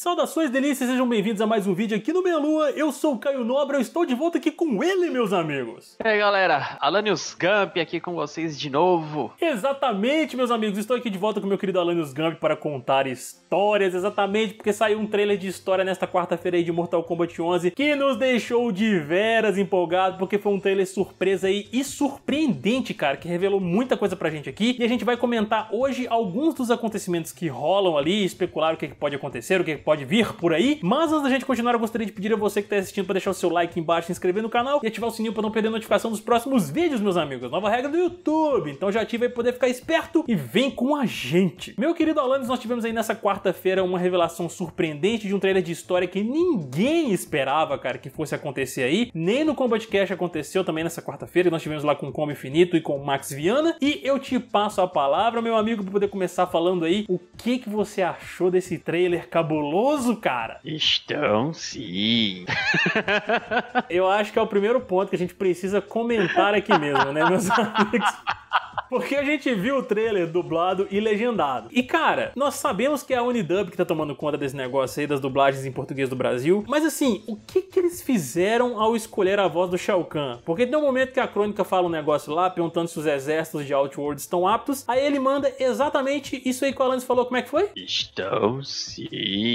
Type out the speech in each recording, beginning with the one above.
Saudações delícias, sejam bem-vindos a mais um vídeo aqui no Meia Lua. Eu sou o Caio Nobre, eu estou de volta aqui com ele, meus amigos. E aí, galera, Alanios Gump aqui com vocês de novo. Exatamente, meus amigos, estou aqui de volta com meu querido Alanios Gump para contar histórias, exatamente porque saiu um trailer de história nesta quarta-feira de Mortal Kombat 11 que nos deixou de veras empolgado porque foi um trailer surpresa aí e surpreendente, cara, que revelou muita coisa pra gente aqui e a gente vai comentar hoje alguns dos acontecimentos que rolam ali, especular o que, é que pode acontecer, o que, é que pode vir por aí. Mas antes da gente continuar, eu gostaria de pedir a você que está assistindo para deixar o seu like embaixo, se inscrever no canal e ativar o sininho para não perder a notificação dos próximos vídeos, meus amigos. Nova regra do YouTube. Então já ativa para poder ficar esperto e vem com a gente. Meu querido Alanis, nós tivemos aí nessa quarta-feira uma revelação surpreendente de um trailer de história que ninguém esperava, cara, que fosse acontecer aí. Nem no Combat Cash aconteceu também nessa quarta-feira. Nós tivemos lá com o Combo Infinito e com o Max Viana. E eu te passo a palavra, meu amigo, para poder começar falando aí o que, que você achou desse trailer cabuloso maravilhoso, cara. Estão sim. Eu acho que é o primeiro ponto que a gente precisa comentar aqui mesmo, né, meus amigos? Porque a gente viu o trailer dublado e legendado. E cara, nós sabemos que é a Unidub que tá tomando conta desse negócio aí das dublagens em português do Brasil, mas assim, o que que eles fizeram ao escolher a voz do Shao Kahn? Porque tem um momento que a crônica fala um negócio lá, perguntando se os exércitos de Outworld estão aptos, aí ele manda exatamente isso aí que o Alanis falou, como é que foi? Estão sim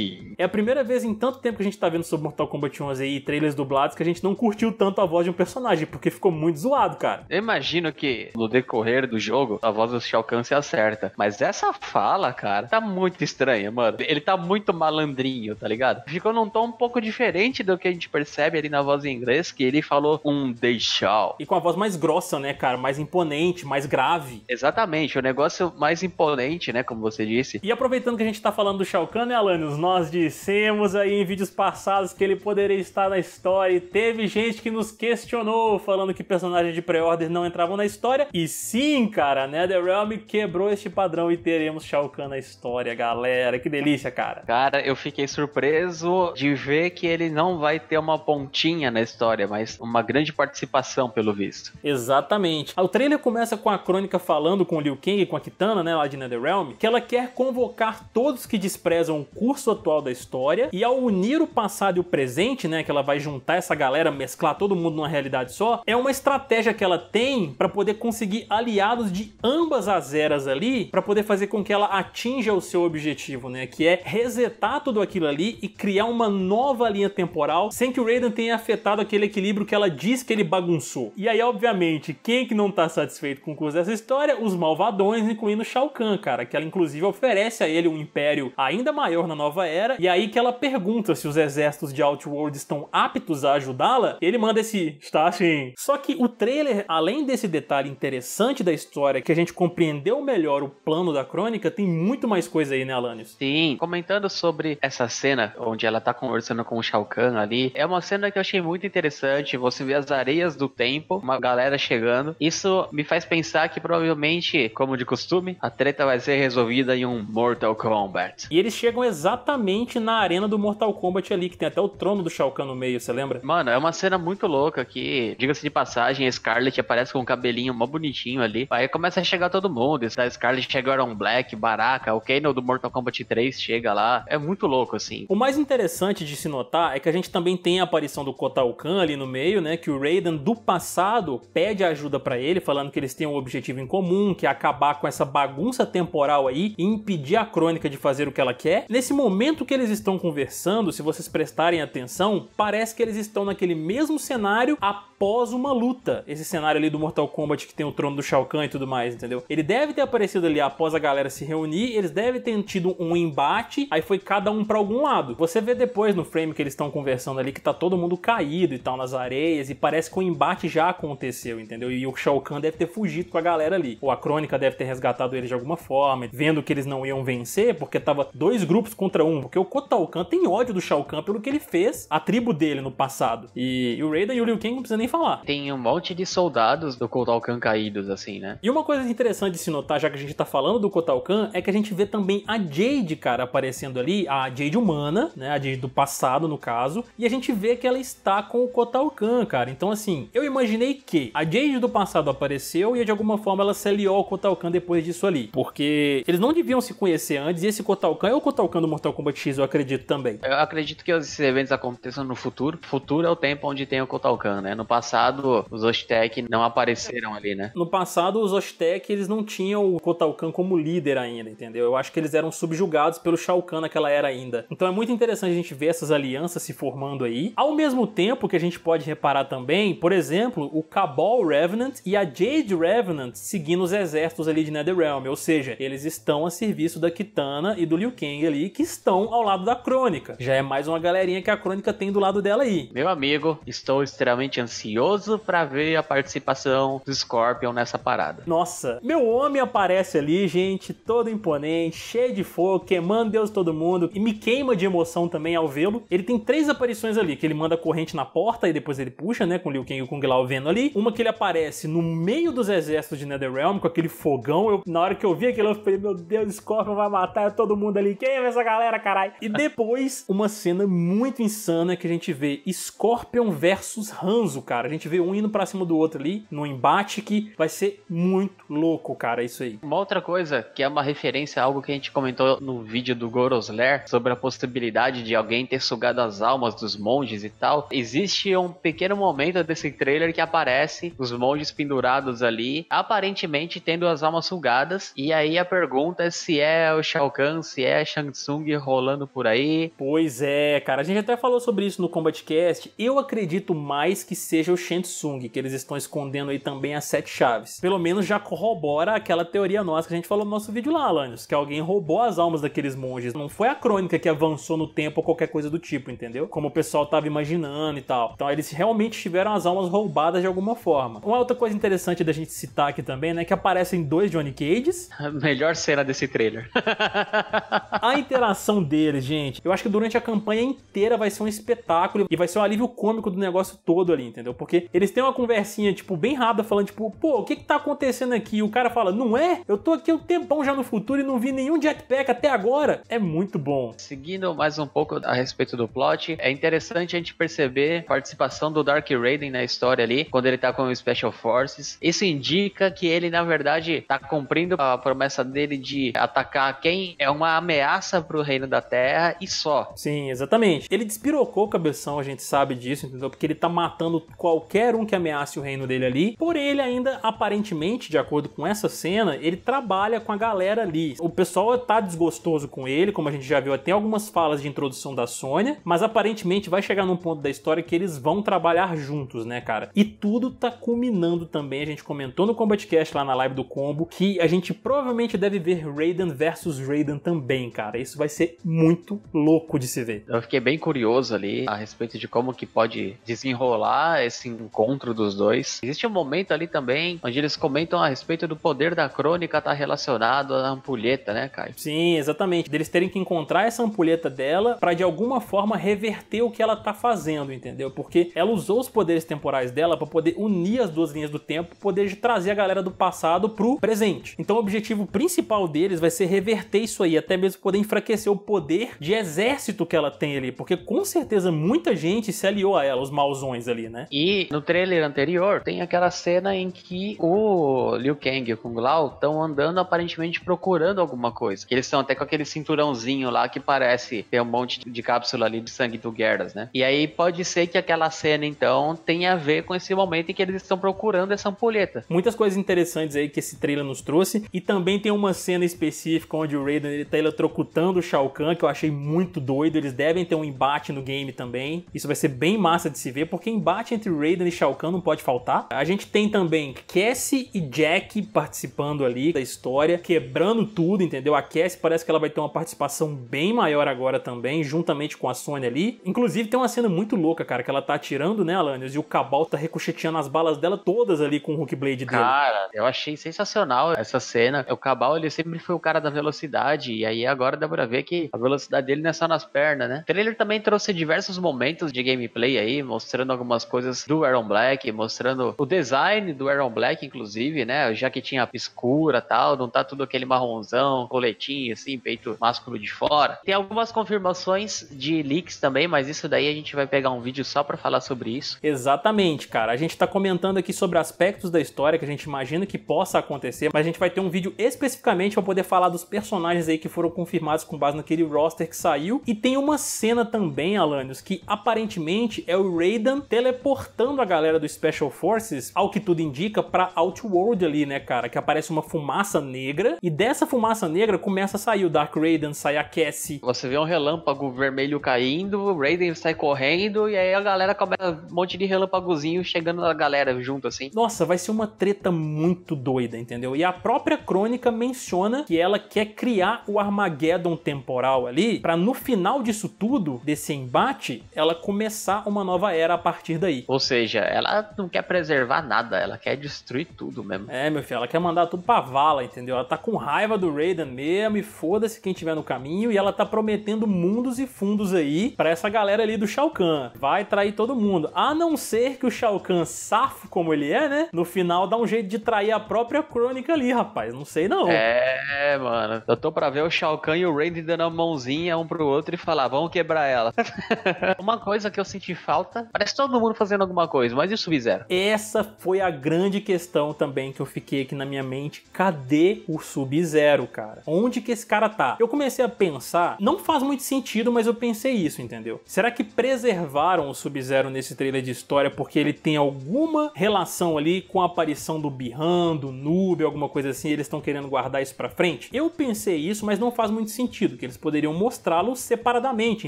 aí. É a primeira vez em tanto tempo que a gente tá vendo sobre Mortal Kombat 11 e trailers dublados, que a gente não curtiu tanto a voz de um personagem, porque ficou muito zoado, cara. Eu imagino que no decorrer do jogo, a voz do Shao Kahn se acerta. Mas essa fala, cara, tá muito estranha, mano. Ele tá muito malandrinho, tá ligado? Ficou num tom um pouco diferente do que a gente percebe ali na voz em inglês, que ele falou um deixal. E com a voz mais grossa, né, cara? Mais imponente, mais grave. Exatamente, o negócio mais imponente, né, como você disse. E aproveitando que a gente tá falando do Shao Kahn, né, Alanis? Nós nós dissemos aí em vídeos passados que ele poderia estar na história e teve gente que nos questionou falando que personagens de pré-ordem não entravam na história. E sim, cara, NetherRealm quebrou este padrão e teremos Shao Kahn na história, galera. Que delícia, cara. Cara, eu fiquei surpreso de ver que ele não vai ter uma pontinha na história, mas uma grande participação, pelo visto. Exatamente. O trailer começa com a crônica falando com o Liu Kang e com a Kitana, né, lá de NetherRealm, que ela quer convocar todos que desprezam o curso atual da história, e ao unir o passado e o presente, né, que ela vai juntar essa galera, mesclar todo mundo numa realidade só, é uma estratégia que ela tem para poder conseguir aliados de ambas as eras ali, para poder fazer com que ela atinja o seu objetivo, né, que é resetar tudo aquilo ali e criar uma nova linha temporal sem que o Raiden tenha afetado aquele equilíbrio que ela diz que ele bagunçou. E aí, obviamente, quem que não tá satisfeito com o curso dessa história? Os malvadões, incluindo Shao Kahn, cara, que ela inclusive oferece a ele um império ainda maior na nova era era, e aí que ela pergunta se os exércitos de Outworld estão aptos a ajudá-la, ele manda esse está sim. Só que o trailer, além desse detalhe interessante da história, que a gente compreendeu melhor o plano da crônica, tem muito mais coisa aí, né, Alanis? Sim, comentando sobre essa cena onde ela tá conversando com o Shao Kahn ali, é uma cena que eu achei muito interessante. Você vê as areias do tempo, uma galera chegando. Isso me faz pensar que provavelmente, como de costume, a treta vai ser resolvida em um Mortal Kombat. E eles chegam exatamente justamente na arena do Mortal Kombat ali, que tem até o trono do Shao Kahn no meio, você lembra? Mano, é uma cena muito louca que, diga-se de passagem, a Scarlet aparece com um cabelinho mó bonitinho ali. Aí começa a chegar todo mundo. Da Scarlet chega o Iron Black, Baraka, o Kano do Mortal Kombat 3 chega lá. É muito louco, assim. O mais interessante de se notar é que a gente também tem a aparição do Kotal Kahn ali no meio, né? Que o Raiden do passado pede ajuda para ele, falando que eles têm um objetivo em comum, que é acabar com essa bagunça temporal aí e impedir a crônica de fazer o que ela quer. Nesse momento, momento que eles estão conversando, se vocês prestarem atenção, parece que eles estão naquele mesmo cenário após uma luta. Esse cenário ali do Mortal Kombat que tem o trono do Shao Kahn e tudo mais, entendeu? Ele deve ter aparecido ali após a galera se reunir, eles devem ter tido um embate, aí foi cada um para algum lado. Você vê depois no frame que eles estão conversando ali que tá todo mundo caído e tal nas areias e parece que o embate já aconteceu, entendeu? E o Shao Kahn deve ter fugido com a galera ali. Ou a Crônica deve ter resgatado ele de alguma forma, vendo que eles não iam vencer porque tava dois grupos contra um, porque o Kotal Kahn tem ódio do Shao Kahn pelo que ele fez à tribo dele no passado. E, e o Raiden e o Liu Kang não precisa nem falar. Tem um monte de soldados do Kotal Kahn caídos, assim, né? E uma coisa interessante de se notar, já que a gente tá falando do Kotal Kahn, é que a gente vê também a Jade, cara, aparecendo ali, a Jade humana, né? A Jade do passado, no caso, e a gente vê que ela está com o Kotal Kahn, cara. Então, assim, eu imaginei que a Jade do passado apareceu e de alguma forma ela se aliou ao Kotal Kahn depois disso ali, porque eles não deviam se conhecer antes, e esse Kotal Kahn é o Kotal Kahn do Mortal Kombat X, eu acredito também. Eu acredito que esses eventos aconteçam no futuro. Futuro é o tempo onde tem o Kotal Kahn, né? No passado passado os Oshitek não apareceram ali, né? No passado, os Oshitek eles não tinham o Kotalkan como líder ainda, entendeu? Eu acho que eles eram subjugados pelo Shao Kahn naquela era ainda. Então é muito interessante a gente ver essas alianças se formando aí. Ao mesmo tempo que a gente pode reparar também, por exemplo, o Cabal Revenant e a Jade Revenant seguindo os exércitos ali de Netherrealm, ou seja, eles estão a serviço da Kitana e do Liu Kang ali, que estão ao lado da Crônica. Já é mais uma galerinha que a Crônica tem do lado dela aí. Meu amigo, estou extremamente ansioso ansioso para ver a participação do Scorpion nessa parada. Nossa, meu homem aparece ali, gente, todo imponente, cheio de fogo, queimando Deus todo mundo e me queima de emoção também ao vê-lo. Ele tem três aparições ali, que ele manda corrente na porta e depois ele puxa, né, com Liu Kang e o Kung Lao vendo ali. Uma que ele aparece no meio dos exércitos de Netherrealm com aquele fogão. Eu, na hora que eu vi aquilo, eu falei, meu Deus, Scorpion vai matar todo mundo ali. queima essa galera, caralho? E depois, uma cena muito insana que a gente vê Scorpion versus Hanzo, cara cara. A gente vê um indo pra cima do outro ali, no embate que vai ser muito louco, cara, isso aí. Uma outra coisa que é uma referência a algo que a gente comentou no vídeo do Gorosler sobre a possibilidade de alguém ter sugado as almas dos monges e tal. Existe um pequeno momento desse trailer que aparece os monges pendurados ali, aparentemente tendo as almas sugadas. E aí a pergunta é se é o Shao Kahn, se é Shang Tsung rolando por aí. Pois é, cara. A gente até falou sobre isso no Combat Cast. Eu acredito mais que seja seja o Shensung, que eles estão escondendo aí também as sete chaves. Pelo menos já corrobora aquela teoria nossa que a gente falou no nosso vídeo lá, Alanios, que alguém roubou as almas daqueles monges. Não foi a crônica que avançou no tempo ou qualquer coisa do tipo, entendeu? Como o pessoal tava imaginando e tal. Então eles realmente tiveram as almas roubadas de alguma forma. Uma outra coisa interessante da gente citar aqui também, né, é que aparecem dois Johnny Cages. A melhor cena desse trailer. a interação deles, gente, eu acho que durante a campanha inteira vai ser um espetáculo e vai ser um alívio cômico do negócio todo ali, entendeu? Porque eles têm uma conversinha, tipo, bem rápida, falando, tipo, pô, o que que tá acontecendo aqui? E o cara fala, não é? Eu tô aqui um tempão já no futuro e não vi nenhum jetpack até agora. É muito bom. Seguindo mais um pouco a respeito do plot, é interessante a gente perceber a participação do Dark Raiden na história ali, quando ele tá com o Special Forces. Isso indica que ele, na verdade, tá cumprindo a promessa dele de atacar quem é uma ameaça pro reino da Terra e só. Sim, exatamente. Ele despirocou o cabeção, a gente sabe disso, entendeu? Porque ele tá matando qualquer um que ameace o reino dele ali. Por ele ainda, aparentemente, de acordo com essa cena, ele trabalha com a galera ali. O pessoal tá desgostoso com ele, como a gente já viu até algumas falas de introdução da Sônia, mas aparentemente vai chegar num ponto da história que eles vão trabalhar juntos, né, cara? E tudo tá culminando também, a gente comentou no Combat Cast lá na live do Combo, que a gente provavelmente deve ver Raiden versus Raiden também, cara. Isso vai ser muito louco de se ver. Eu fiquei bem curioso ali a respeito de como que pode desenrolar esse encontro dos dois. Existe um momento ali também onde eles comentam a respeito do poder da crônica estar tá relacionado à ampulheta, né, Caio? Sim, exatamente. Deles terem que encontrar essa ampulheta dela para de alguma forma reverter o que ela tá fazendo, entendeu? Porque ela usou os poderes temporais dela para poder unir as duas linhas do tempo, poder trazer a galera do passado pro presente. Então o objetivo principal deles vai ser reverter isso aí, até mesmo poder enfraquecer o poder de exército que ela tem ali, porque com certeza muita gente se aliou a ela, os mauzões ali, né? E e no trailer anterior tem aquela cena em que o Liu Kang e o Kung Lao estão andando aparentemente procurando alguma coisa. Que eles estão até com aquele cinturãozinho lá que parece ter um monte de cápsula ali de sangue do Gerdas, né? E aí pode ser que aquela cena então tenha a ver com esse momento em que eles estão procurando essa ampulheta. Muitas coisas interessantes aí que esse trailer nos trouxe e também tem uma cena específica onde o Raiden ele tá eletrocutando o Shao Kahn, que eu achei muito doido. Eles devem ter um embate no game também. Isso vai ser bem massa de se ver, porque embate entre Raiden e Shao Kahn não pode faltar. A gente tem também Cassie e Jack participando ali da história, quebrando tudo, entendeu? A Cassie parece que ela vai ter uma participação bem maior agora também, juntamente com a Sony ali. Inclusive tem uma cena muito louca, cara, que ela tá atirando, né, Alanios? E o Cabal tá ricocheteando as balas dela todas ali com o Hulk Blade dele. Cara, eu achei sensacional essa cena. O Cabal, ele sempre foi o cara da velocidade, e aí agora dá pra ver que a velocidade dele não é só nas pernas, né? O trailer também trouxe diversos momentos de gameplay aí, mostrando algumas coisas coisas do Aaron Black, mostrando o design do Aaron Black, inclusive, né? Já que tinha escura tal, não tá tudo aquele marronzão, coletinho, assim, peito másculo de fora. Tem algumas confirmações de leaks também, mas isso daí a gente vai pegar um vídeo só para falar sobre isso. Exatamente, cara. A gente tá comentando aqui sobre aspectos da história que a gente imagina que possa acontecer, mas a gente vai ter um vídeo especificamente para poder falar dos personagens aí que foram confirmados com base naquele roster que saiu. E tem uma cena também, Alanios, que aparentemente é o Raiden teleportando transportando a galera do Special Forces, ao que tudo indica, pra Outworld ali, né, cara? Que aparece uma fumaça negra e dessa fumaça negra começa a sair o Dark Raiden, sai a Cassie. Você vê um relâmpago vermelho caindo, o Raiden sai correndo e aí a galera começa um monte de relâmpagozinho chegando na galera junto assim. Nossa, vai ser uma treta muito doida, entendeu? E a própria crônica menciona que ela quer criar o Armageddon temporal ali para no final disso tudo, desse embate, ela começar uma nova era a partir daí. Ou seja, ela não quer preservar nada, ela quer destruir tudo mesmo. É, meu filho, ela quer mandar tudo pra vala, entendeu? Ela tá com raiva do Raiden mesmo e foda-se quem tiver no caminho e ela tá prometendo mundos e fundos aí para essa galera ali do Shao Kahn. Vai trair todo mundo. A não ser que o Shao Kahn, safo como ele é, né? No final dá um jeito de trair a própria crônica ali, rapaz. Não sei não. É, mano. Eu tô pra ver o Shao Kahn e o Raiden dando a mãozinha um pro outro e falar, vamos quebrar ela. Uma coisa que eu senti falta, parece todo mundo fazendo alguma coisa, mas isso fizeram. Essa foi a grande questão também que eu fiquei aqui na minha mente. Cadê o Sub-Zero, cara? Onde que esse cara tá? Eu comecei a pensar, não faz muito sentido, mas eu pensei isso, entendeu? Será que preservaram o Sub-Zero nesse trailer de história porque ele tem alguma relação ali com a aparição do Bihan, do Noob, alguma coisa assim, eles estão querendo guardar isso pra frente? Eu pensei isso, mas não faz muito sentido, que eles poderiam mostrá-lo separadamente,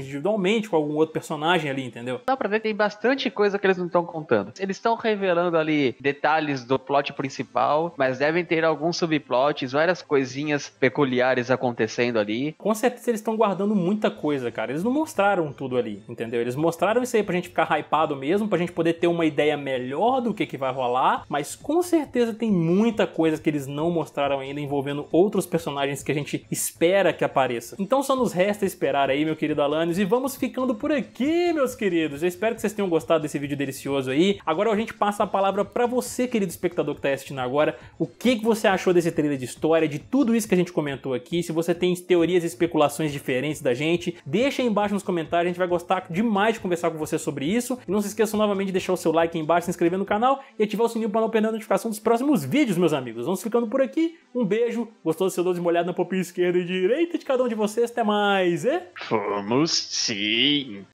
individualmente, com algum outro personagem ali, entendeu? Dá pra ver que tem bastante coisa que eles não não estão contando. Eles estão revelando ali detalhes do plot principal, mas devem ter alguns subplots, várias coisinhas peculiares acontecendo ali. Com certeza eles estão guardando muita coisa, cara. Eles não mostraram tudo ali, entendeu? Eles mostraram isso aí pra gente ficar hypado mesmo, pra gente poder ter uma ideia melhor do que, que vai rolar, mas com certeza tem muita coisa que eles não mostraram ainda envolvendo outros personagens que a gente espera que apareça. Então só nos resta esperar aí, meu querido Alanis, e vamos ficando por aqui, meus queridos. Eu espero que vocês tenham gostado desse vídeo deles precioso aí. Agora a gente passa a palavra para você, querido espectador que está assistindo agora. O que, que você achou desse trailer de história, de tudo isso que a gente comentou aqui? Se você tem teorias e especulações diferentes da gente, deixa aí embaixo nos comentários. A gente vai gostar demais de conversar com você sobre isso. E não se esqueçam novamente de deixar o seu like aí embaixo, se inscrever no canal e ativar o sininho para não perder a notificação dos próximos vídeos, meus amigos. Vamos ficando por aqui. Um beijo. Gostou do seu doce molhado na popinha esquerda e direita de cada um de vocês? Até mais. E... Fomos sim.